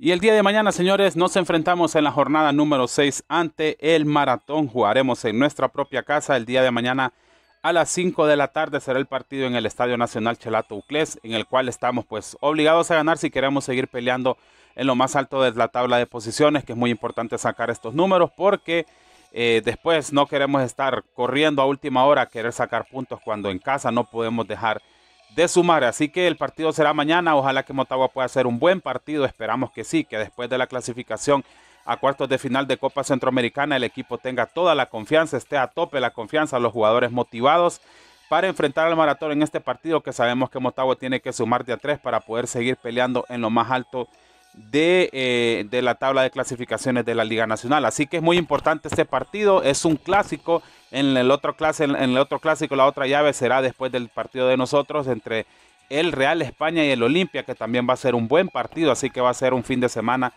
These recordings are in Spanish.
Y el día de mañana, señores, nos enfrentamos en la jornada número 6 ante el Maratón. Jugaremos en nuestra propia casa el día de mañana a las 5 de la tarde. Será el partido en el Estadio Nacional Chelato Ucles, en el cual estamos pues obligados a ganar si queremos seguir peleando en lo más alto de la tabla de posiciones, que es muy importante sacar estos números porque eh, después no queremos estar corriendo a última hora, querer sacar puntos cuando en casa no podemos dejar de sumar. Así que el partido será mañana. Ojalá que Motagua pueda hacer un buen partido. Esperamos que sí, que después de la clasificación a cuartos de final de Copa Centroamericana el equipo tenga toda la confianza, esté a tope la confianza, los jugadores motivados para enfrentar al maratón en este partido que sabemos que Motagua tiene que sumar de a tres para poder seguir peleando en lo más alto eh, de, la tabla de clasificaciones de la Liga Nacional. Así que es muy importante este partido, es un clásico. En el otro, clase, en el otro clásico, la otra llave será después del partido de nosotros entre el Real España y el Olimpia, que también va a ser un buen partido, así que va a ser un fin de semana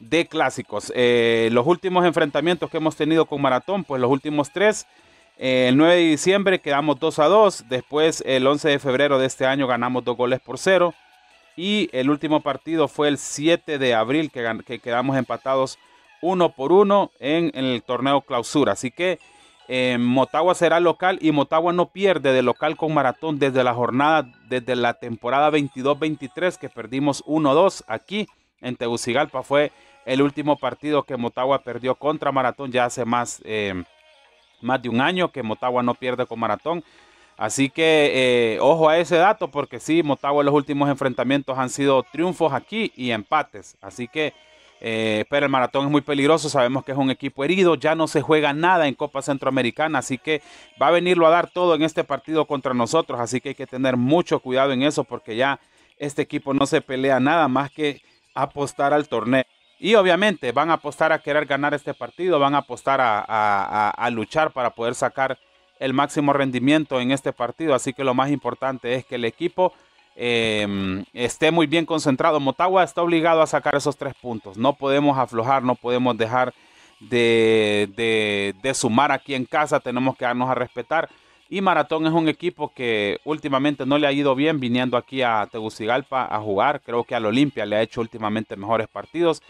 de clásicos. Eh, los últimos enfrentamientos que hemos tenido con Maratón, pues los últimos tres, eh, el 9 de diciembre quedamos 2 a 2, después el 11 de febrero de este año ganamos dos goles por cero, y el último partido fue el 7 de abril, que, quedamos empatados uno por uno en, el torneo clausura. Así que eh, Motagua será local y Motagua no pierde de local con Maratón desde la jornada, desde la temporada 22-23 que perdimos 1-2 aquí en Tegucigalpa. Fue el último partido que Motagua perdió contra Maratón ya hace más, eh, más de un año que Motagua no pierde con Maratón. Así que eh, ojo a ese dato porque sí, Motagua en los últimos enfrentamientos han sido triunfos aquí y empates. Así que, eh, pero el maratón es muy peligroso, sabemos que es un equipo herido, ya no se juega nada en Copa Centroamericana, así que va a venirlo a dar todo en este partido contra nosotros, así que hay que tener mucho cuidado en eso porque ya este equipo no se pelea nada más que apostar al torneo. Y obviamente van a apostar a querer ganar este partido, van a apostar a luchar para poder sacar el máximo rendimiento en este partido. Así que lo más importante es que el equipo em, esté muy bien concentrado. Motagua está obligado a sacar esos tres puntos. No podemos aflojar, no podemos dejar de, de sumar aquí en casa. Tenemos que darnos a respetar. Y Maratón es un equipo que últimamente no le ha ido bien viniendo aquí a Tegucigalpa a jugar. Creo que al Olimpia le ha hecho últimamente mejores partidos.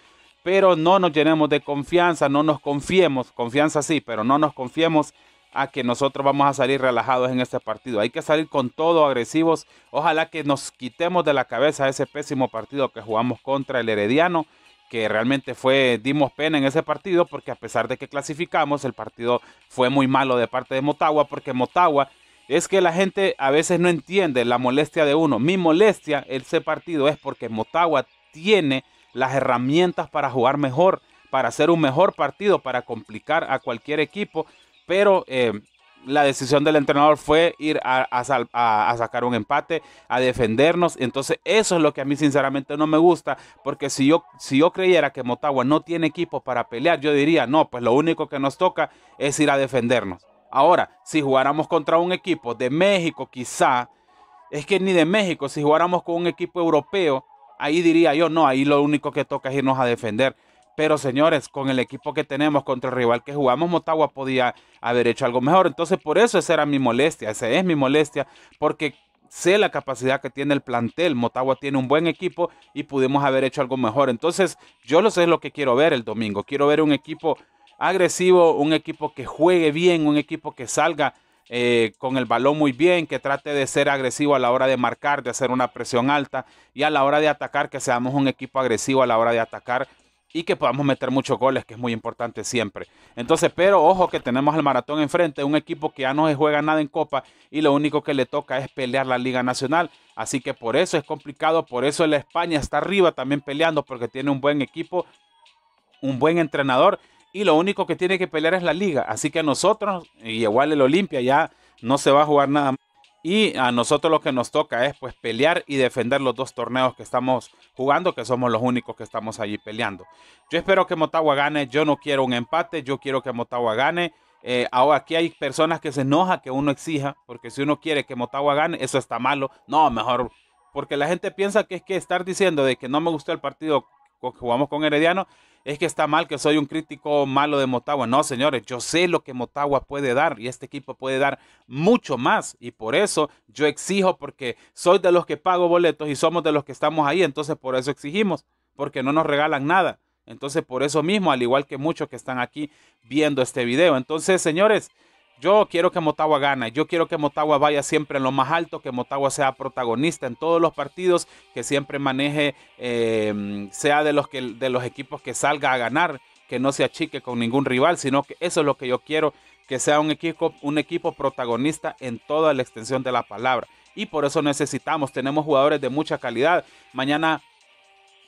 Pero no nos llenemos de confianza, no nos confiemos. Confianza sí, pero no nos confiemos a que nosotros vamos a salir relajados en este partido. Hay que salir con todo, agresivos. Ojalá que nos quitemos de la cabeza ese pésimo partido que jugamos contra el Herediano, que realmente fue, dimos pena en ese partido, porque a pesar de que clasificamos, el partido fue muy malo de parte de Motagua, porque Motagua es que la gente a veces no entiende la molestia de uno. Mi molestia ese partido es porque Motagua tiene las herramientas para jugar mejor, para hacer un mejor partido, para complicar a cualquier equipo pero eh, la decisión del entrenador fue ir a, sacar un empate, a defendernos. Entonces, eso es lo que a mí sinceramente no me gusta, porque si yo, si yo creyera que Motagua no tiene equipo para pelear, yo diría, no, pues lo único que nos toca es ir a defendernos. Ahora, si jugáramos contra un equipo de México, quizá, es que ni de México, si jugáramos con un equipo europeo, ahí diría yo, no, ahí lo único que toca es irnos a defender. Pero señores, con el equipo que tenemos contra el rival que jugamos, Motagua podía haber hecho algo mejor. Entonces, por eso esa era mi molestia, esa es mi molestia, porque sé la capacidad que tiene el plantel. Motagua tiene un buen equipo y pudimos haber hecho algo mejor. Entonces, yo lo sé lo que quiero ver el domingo. Quiero ver un equipo agresivo, un equipo que juegue bien, un equipo que salga eh, con el balón muy bien, que trate de ser agresivo a la hora de marcar, de hacer una presión alta y a la hora de atacar, que seamos un equipo agresivo a la hora de atacar y que podamos meter muchos goles, que es muy importante siempre. Entonces, pero ojo que tenemos al maratón enfrente, un equipo que ya no se juega nada en Copa y lo único que le toca es pelear la Liga Nacional. Así que por eso es complicado, por eso la España está arriba también peleando, porque tiene un buen equipo, un buen entrenador y lo único que tiene que pelear es la Liga. Así que nosotros, y igual el Olimpia ya no se va a jugar nada más y a nosotros lo que nos toca es pues pelear y defender los dos torneos que estamos jugando, que somos los únicos que estamos allí peleando. Yo espero que Motagua gane, yo no quiero un empate, yo quiero que Motagua gane. Eh, ahora aquí hay personas que se enojan que uno exija, porque si uno quiere que Motagua gane, eso está malo. No, mejor, porque la gente piensa que es que estar diciendo de que no me gustó el partido jugamos con Herediano, es que está mal que soy un crítico malo de Motagua. No, señores, yo sé lo que Motagua puede dar y este equipo puede dar mucho más. Y por eso yo exijo, porque soy de los que pago boletos y somos de los que estamos ahí. Entonces por eso exigimos, porque no nos regalan nada. Entonces por eso mismo, al igual que muchos que están aquí viendo este video. Entonces, señores, yo quiero que Motagua gane, yo quiero que Motagua vaya siempre en lo más alto, que Motagua sea protagonista en todos los partidos, que siempre maneje, eh, sea de los, equipos que salga a ganar, que no se achique con ningún rival, sino que eso es lo que yo quiero, que sea un equipo, un equipo protagonista en toda la extensión de la palabra. Y por eso necesitamos, tenemos jugadores de mucha calidad. Mañana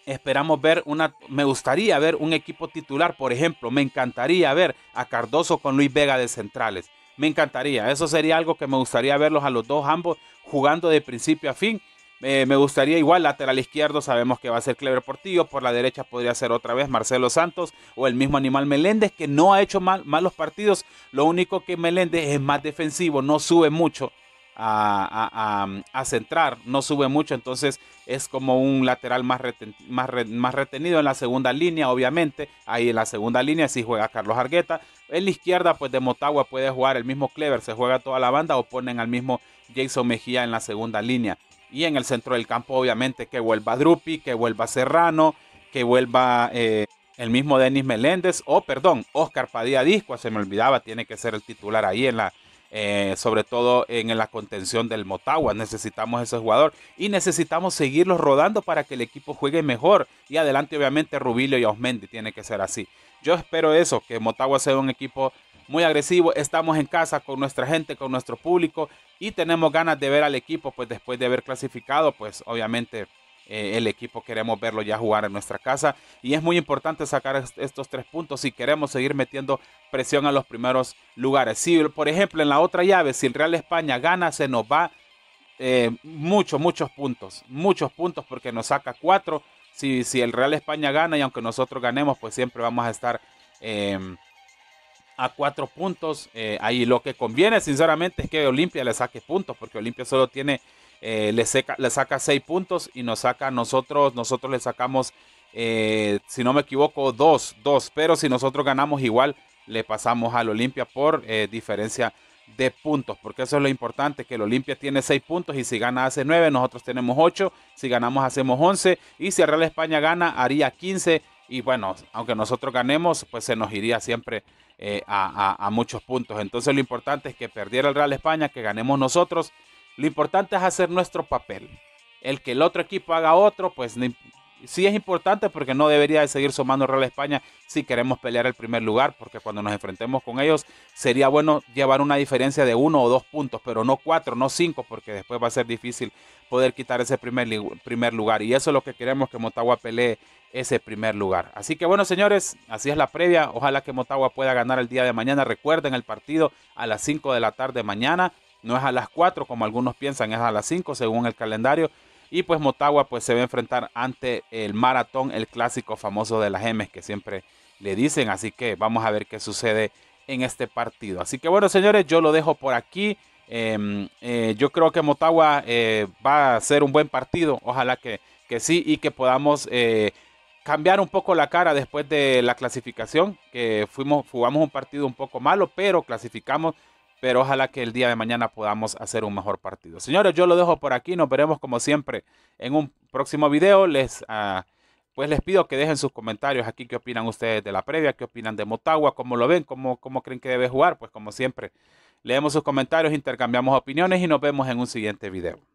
esperamos ver una, me gustaría ver un equipo titular, por ejemplo, me encantaría ver a Cardoso con Luis Vega de Centrales. Me encantaría. Eso sería algo que me gustaría verlos a los dos, ambos jugando de principio a fin. Eh, me gustaría igual lateral izquierdo, sabemos que va a ser Clever Portillo, por la derecha podría ser otra vez Marcelo Santos o el mismo Animal Meléndez, que no ha hecho mal, malos partidos, lo único que Meléndez es más defensivo, no sube mucho, a, centrar, no sube mucho, entonces es como un lateral más, más, más, retenido en la segunda línea, obviamente, ahí en la segunda línea sí juega Carlos Argueta, en la izquierda pues de Motagua puede jugar el mismo Clever, se juega toda la banda o ponen al mismo Jason Mejía en la segunda línea, y en el centro del campo obviamente que vuelva Drupi, que vuelva Serrano, que vuelva... Eh, el mismo Denis Meléndez, o perdón, Oscar Padilla Disco, se me olvidaba, tiene que ser el titular ahí en la, eh, sobre todo en la contención del Motagua. Necesitamos ese jugador y necesitamos seguirlos rodando para que el equipo juegue mejor. Y adelante, obviamente, Rubilio y Osmendi tiene que ser así. Yo espero eso, que Motagua sea un equipo muy agresivo. Estamos en casa con nuestra gente, con nuestro público y tenemos ganas de ver al equipo, pues después de haber clasificado, pues obviamente eh, el equipo queremos verlo ya jugar en nuestra casa. Y es muy importante sacar estos tres puntos si queremos seguir metiendo presión a los primeros lugares. por ejemplo, en la otra llave, si el Real España gana, se nos va eh, muchos, muchos puntos. Muchos puntos porque nos saca cuatro. Si, si el Real España gana y aunque nosotros ganemos, pues siempre vamos a estar... Em, a cuatro puntos. Eh, ahí lo que conviene, sinceramente, es que Olimpia le saque puntos, porque Olimpia solo tiene eh, le, le, saca 6 puntos y nos saca nosotros, nosotros le sacamos, eh, si no me equivoco, 2, pero si nosotros ganamos igual, le pasamos al Olimpia por eh, diferencia de puntos, porque eso es lo importante, que el Olimpia tiene 6 puntos y si gana hace 9, nosotros tenemos 8, si ganamos hacemos 11 y si el Real España gana haría 15 y bueno, aunque nosotros ganemos, pues se nos iría siempre a muchos puntos. Entonces lo importante es que perdiera el Real España, que ganemos nosotros lo importante es hacer nuestro papel. El que el otro equipo haga otro, pues sí es importante porque no debería de seguir sumando Real España si queremos pelear el primer lugar, porque cuando nos enfrentemos con ellos sería bueno llevar una diferencia de uno o dos puntos, pero no cuatro, no cinco, porque después va a ser difícil poder quitar ese primer, primer lugar. Y eso es lo que queremos que Motagua pelee ese primer lugar. Así que bueno, señores, así es la previa. Ojalá que Motagua pueda ganar el día de mañana. Recuerden el partido a las 5 de la tarde mañana no es a las 4 como algunos piensan, es a las 5 según el calendario. Y pues Motagua pues se va a enfrentar ante el maratón, el clásico famoso de las M que siempre le dicen. Así que vamos a ver qué sucede en este partido. Así que bueno señores, yo lo dejo por aquí. Em, eh, yo creo que Motagua eh, va a ser un buen partido. Ojalá que, sí y que podamos eh, cambiar un poco la cara después de la clasificación. Que fuimos, jugamos un partido un poco malo, pero clasificamos pero ojalá que el día de mañana podamos hacer un mejor partido. Señores, yo lo dejo por aquí, nos veremos como siempre en un próximo video. Les, ah, pues les pido que dejen sus comentarios aquí, qué opinan ustedes de la previa, qué opinan de Motagua, cómo lo ven, cómo, cómo creen que debe jugar, pues como siempre, leemos sus comentarios, intercambiamos opiniones y nos vemos en un siguiente video.